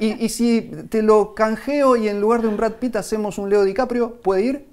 Y, si te lo canjeo y en lugar de un Brad Pitt hacemos un Leo DiCaprio, ¿puede ir?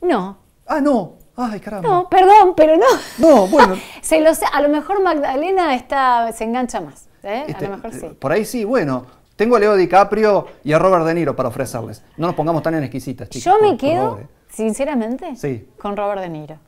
No. Ah, no. Ay, caramba. No, perdón, pero no. No, bueno. se a lo mejor Magdalena está, se engancha más. ¿eh? a lo este, mejor sí. Por ahí sí, bueno. Tengo a Leo DiCaprio y a Robert De Niro para ofrecerles. No nos pongamos tan en exquisitas, chicos. Yo me quedo, ¿eh? sinceramente, sí. con Robert De Niro.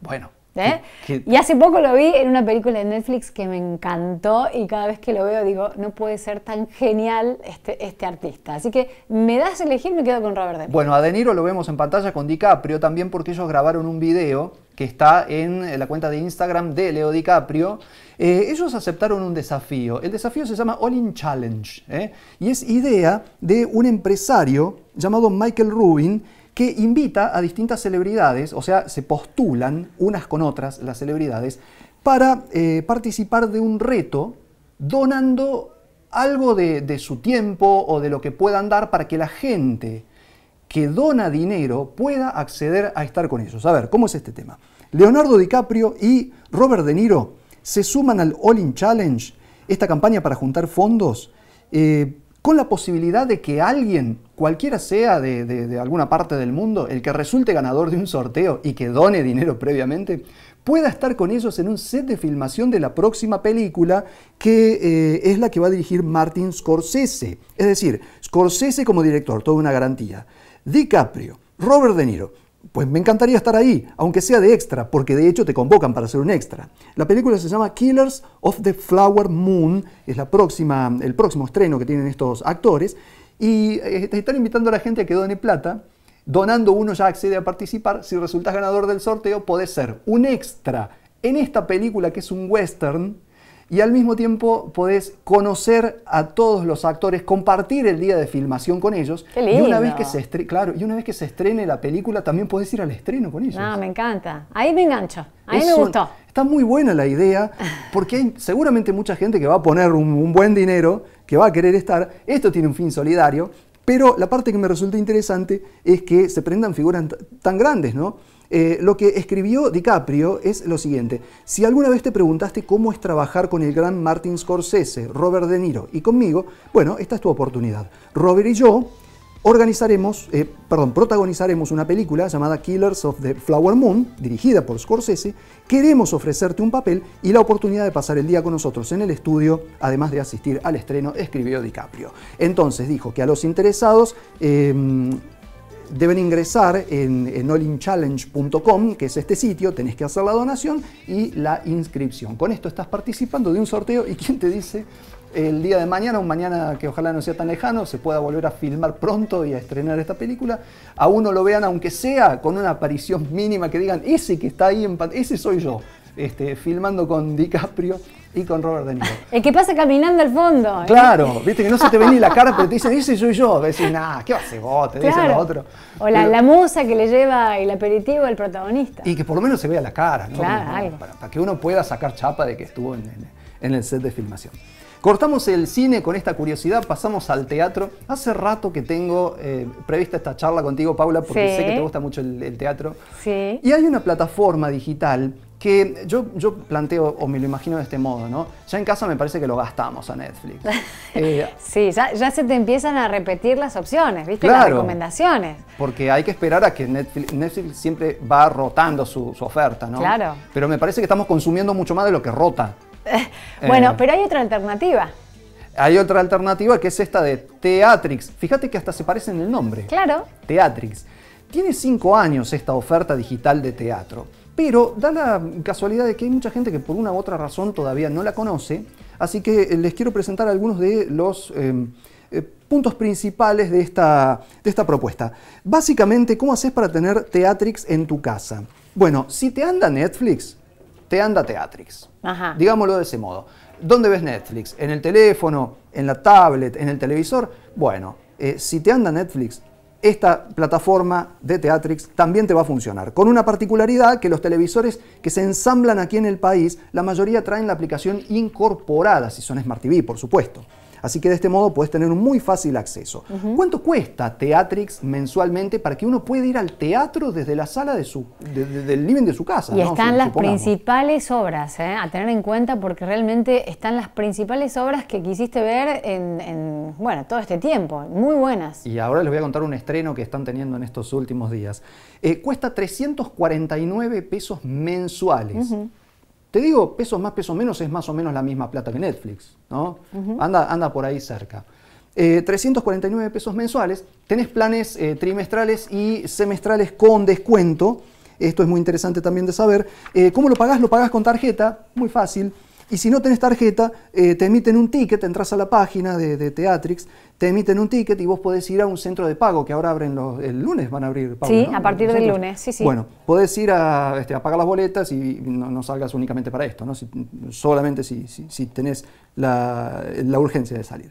Bueno, ¿Eh? Y hace poco lo vi en una película de Netflix que me encantó y cada vez que lo veo digo, no puede ser tan genial este, este, artista. Así que me das a elegir, me quedo con Robert De Niro. Bueno, a De Niro lo vemos en pantalla con DiCaprio también porque ellos grabaron un video que está en la cuenta de Instagram de Leo DiCaprio. Eh, ellos aceptaron un desafío. El desafío se llama All In Challenge ¿eh? y es idea de un empresario llamado Michael Rubin que invita a distintas celebridades, o sea, se postulan unas con otras las celebridades, para eh, participar de un reto donando algo de, su tiempo o de lo que puedan dar para que la gente que dona dinero pueda acceder a estar con ellos. A ver, ¿cómo es este tema? Leonardo DiCaprio y Robert De Niro se suman al All In Challenge, esta campaña para juntar fondos, eh, con la posibilidad de que alguien cualquiera sea de, alguna parte del mundo, el que resulte ganador de un sorteo y que done dinero previamente, pueda estar con ellos en un set de filmación de la próxima película que eh, es la que va a dirigir Martin Scorsese. Es decir, Scorsese como director, toda una garantía. DiCaprio, Robert De Niro. Pues me encantaría estar ahí, aunque sea de extra, porque de hecho te convocan para ser un extra. La película se llama Killers of the Flower Moon, es la próxima, el próximo estreno que tienen estos actores, y eh, te están invitando a la gente a que done plata. Donando uno ya accede a participar. Si resultas ganador del sorteo, podés ser un extra en esta película que es un western y al mismo tiempo podés conocer a todos los actores, compartir el día de filmación con ellos. Y una vez que se estrene, claro, y una vez que se estrene la película también podés ir al estreno con ellos. Ah, me encanta. Ahí me engancho. Ahí me gustó. Está muy buena la idea porque hay seguramente mucha gente que va a poner un buen dinero que va a querer estar. Esto tiene un fin solidario, pero la parte que me resulta interesante es que se prendan figuras tan grandes, ¿no? Eh, lo que escribió DiCaprio es lo siguiente. Si alguna vez te preguntaste cómo es trabajar con el gran Martin Scorsese, Robert De Niro y conmigo, bueno, esta es tu oportunidad. Robert y yo organizaremos, eh, perdón, protagonizaremos una película llamada Killers of the Flower Moon, dirigida por Scorsese. Queremos ofrecerte un papel y la oportunidad de pasar el día con nosotros en el estudio, además de asistir al estreno, escribió DiCaprio. Entonces dijo que a los interesados em, deben ingresar en, en allinchallenge.com, que es este sitio, tenés que hacer la donación y la inscripción. Con esto estás participando de un sorteo y quién te dice el día de mañana, un mañana que ojalá no sea tan lejano, se pueda volver a filmar pronto y a estrenar esta película, a uno lo vean aunque sea con una aparición mínima que digan, ese que está ahí ese soy yo. Este, filmando con DiCaprio y con Robert De Niro. El que pasa caminando al fondo. ¿eh? Claro, viste que no se te ve ni la cara, pero te dicen, ese soy yo. Decís, nada, ¿qué va a hacer vos? O la, musa que le lleva el aperitivo al protagonista. Y que por lo menos se vea la cara, ¿no? Claro, para, que uno pueda sacar chapa de que estuvo en en el set de filmación. Cortamos el cine con esta curiosidad, pasamos al teatro. Hace rato que tengo eh, prevista esta charla contigo, Paula, porque sé que te gusta mucho el, teatro. Sí. Y hay una plataforma digital que yo, planteo o me lo imagino de este modo, ¿no? Ya en casa me parece que lo gastamos a Netflix. Eh, sí, ya, se te empiezan a repetir las opciones, ¿viste? las recomendaciones. Porque hay que esperar a que Netflix, siempre va rotando su, oferta, ¿no? Claro. Pero me parece que estamos consumiendo mucho más de lo que rota. bueno, pero hay otra alternativa. Hay otra alternativa que es esta de Teatrix. Fíjate que hasta se parecen en el nombre. Claro. Teatrix. Tiene cinco años esta oferta digital de teatro, pero da la casualidad de que hay mucha gente que por una u otra razón todavía no la conoce, así que eh, les quiero presentar algunos de los em, eh, puntos principales de esta, de esta propuesta. Básicamente, ¿cómo haces para tener Teatrix en tu casa? Bueno, si te anda Netflix, te anda Teatrix. Digámoslo de ese modo. ¿Dónde ves Netflix? ¿En el teléfono? ¿En la tablet? ¿En el televisor? Bueno, eh, si te anda Netflix, esta plataforma de Teatrix también te va a funcionar. Con una particularidad que los televisores que se ensamblan aquí en el país, la mayoría traen la aplicación incorporada, si son Smart TV, por supuesto. Así que de este modo puedes tener un muy fácil acceso. ¿Cuánto cuesta Teatrix mensualmente para que uno pueda ir al teatro desde la sala de su, del living de su casa? Y están las principales obras ¿eh? a tener en cuenta porque realmente están las principales obras que quisiste ver en, bueno, todo este tiempo. Muy buenas. Y ahora les voy a contar un estreno que están teniendo en estos últimos días. Eh, cuesta 349 pesos mensuales. Te digo, pesos más, pesos menos es más o menos la misma plata que Netflix, ¿no? anda, anda por ahí cerca. 349 eh, pesos mensuales, tenés planes eh, trimestrales y semestrales con descuento, esto es muy interesante también de saber. Eh, ¿Cómo lo pagás? Lo pagás con tarjeta, muy fácil. Y si no tenés tarjeta, eh, te emiten un ticket, entras a la página de, Teatrix, te emiten un ticket y vos podés ir a un centro de pago que ahora abren el lunes, van a abrir Sí, a partir del lunes, sí, sí. Bueno, podés ir a, este, pagar las boletas y no, salgas únicamente para esto, ¿no? solamente si, si, tenés la, urgencia de salir.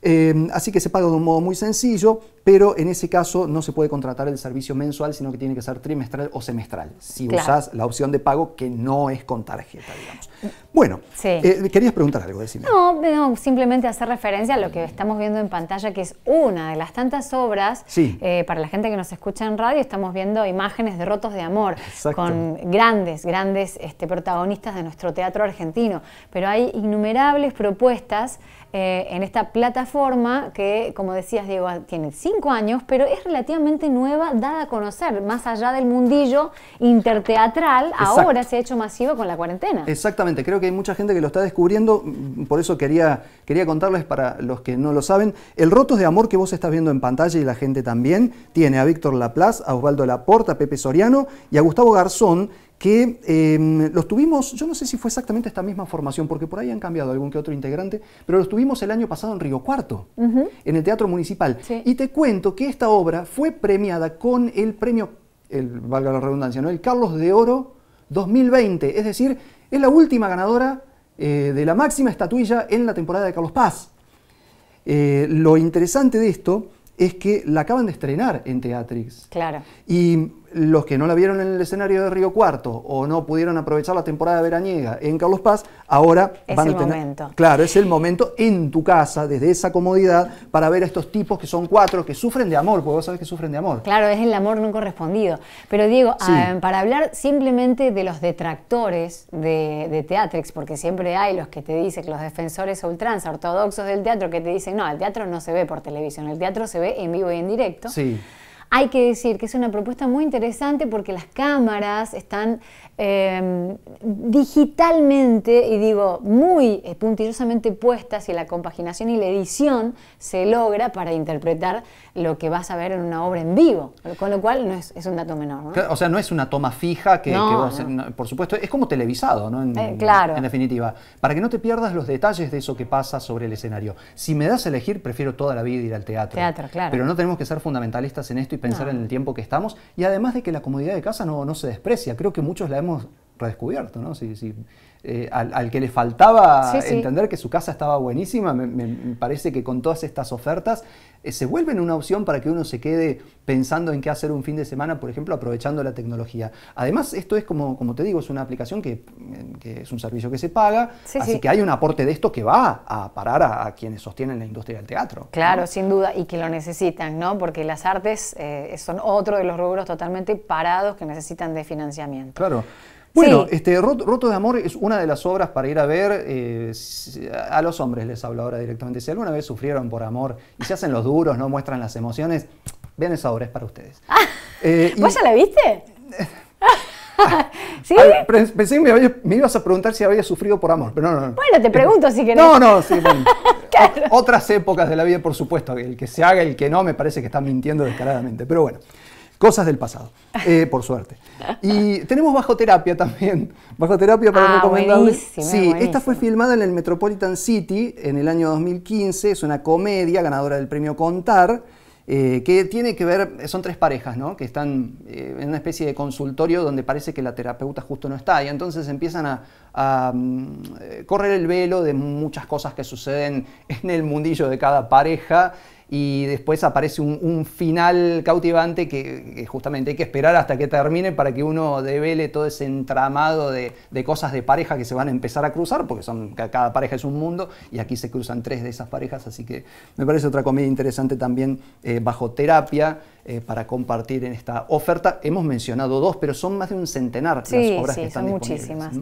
Eh, así que se paga de un modo muy sencillo, pero en ese caso no se puede contratar el servicio mensual, sino que tiene que ser trimestral o semestral, si usas usás la opción de pago que no es con tarjeta, digamos. Mm. Bueno, eh, querías preguntar algo, decime. No, simplemente hacer referencia a lo que estamos viendo en pantalla, que es una de las tantas obras, eh, para la gente que nos escucha en radio, estamos viendo imágenes de Rotos de Amor, con grandes, grandes este, protagonistas de nuestro teatro argentino, pero hay innumerables propuestas eh, en esta plataforma que, como decías, Diego, tiene cinco años, pero es relativamente nueva, dada a conocer, más allá del mundillo interteatral, ahora se ha hecho masivo con la cuarentena. Exactamente, creo que hay mucha gente que lo está descubriendo, mm, por eso quería, quería contarles para los que no lo saben, el Rotos de Amor que vos estás viendo en pantalla y la gente también, tiene a Víctor Laplace, a Osvaldo Laporta, a Pepe Soriano y a Gustavo Garzón, que em, los tuvimos, yo no sé si fue exactamente esta misma formación, porque por ahí han cambiado algún que otro integrante, pero los tuvimos el año pasado en Río Cuarto, en el Teatro Municipal. Y te cuento que esta obra fue premiada con el premio, el, valga la redundancia, ¿no? el Carlos de Oro 2020, es decir, es la última ganadora eh, de la máxima estatuilla en la temporada de Carlos Paz. Eh, lo interesante de esto es que la acaban de estrenar en Teatrix. Claro. Y los que no la vieron en el escenario de Río Cuarto o no pudieron aprovechar la temporada veraniega en Carlos Paz, ahora van a tener. Momento. Claro, es el momento en tu casa, desde esa comodidad, para ver a estos tipos que son cuatro, que sufren de amor, porque vos sabés que sufren de amor. Claro, es el amor no correspondido. Pero Diego, ah, para hablar simplemente de los detractores de, de Teatrex, porque siempre hay los que te dicen, los defensores ultrans, ortodoxos del teatro, que te dicen, no, el teatro no se ve por televisión, el teatro se ve en vivo y en directo. Sí. Hay que decir que es una propuesta muy interesante porque las cámaras están em, digitalmente, y digo, muy eh, puntillosamente puestas y la compaginación y la edición se logra para interpretar lo que vas a ver en una obra en vivo, con lo cual no es, un dato menor. o sea, no es una toma fija que, vos, por supuesto, es como televisado, ¿no? Eh, claro. En definitiva, para que no te pierdas los detalles de eso que pasa sobre el escenario. Si me das a elegir, prefiero toda la vida ir al teatro. Teatro, claro. Pero no tenemos que ser fundamentalistas en esto pensar en el tiempo que estamos y además de que la comodidad de casa no se desprecia. Creo que muchos la hemos redescubierto, ¿no? Eh, al, que le faltaba entender que su casa estaba buenísima, me, parece que con todas estas ofertas eh, se vuelven una opción para que uno se quede pensando en qué hacer un fin de semana, por ejemplo, aprovechando la tecnología. Además, esto es como, como te digo, es una aplicación que, es un servicio que se paga, así que hay un aporte de esto que va a parar a, quienes sostienen la industria del teatro. Claro, sin duda, y que lo necesitan, ¿no? Porque las artes eh, son otro de los rubros totalmente parados que necesitan de financiamiento. Claro. Bueno, este, Roto, de Amor es una de las obras para ir a ver. Eh, a los hombres les hablo ahora directamente. Si alguna vez sufrieron por amor y se hacen los duros, no muestran las emociones, vean esa obra, es para ustedes. Ah, eh, ¿Vos ya la viste? pensé que me, ibas a preguntar si había sufrido por amor, pero no, no. no. Bueno, te pregunto si que No, no, sí, bueno. Otras épocas de la vida, por supuesto. El que se haga, el que no, me parece que está mintiendo descaradamente. Pero bueno. Cosas del pasado, eh, por suerte. Y tenemos bajo terapia también. Bajo terapia para ah, recomendarles. sí, esta fue filmada en el Metropolitan City en el año 2015. Es una comedia ganadora del premio Contar. Eh, que tiene que ver, son tres parejas, ¿no? Que están eh, en una especie de consultorio donde parece que la terapeuta justo no está, y entonces empiezan a, a eh, correr el velo de muchas cosas que suceden en el mundillo de cada pareja y después aparece un, final cautivante que, justamente hay que esperar hasta que termine para que uno devele todo ese entramado de, cosas de pareja que se van a empezar a cruzar, porque son, cada pareja es un mundo y aquí se cruzan tres de esas parejas, así que me parece otra comedia interesante también eh, bajo terapia. Eh, para compartir en esta oferta. Hemos mencionado dos, pero son más de un centenar las obras que están son muchísimas.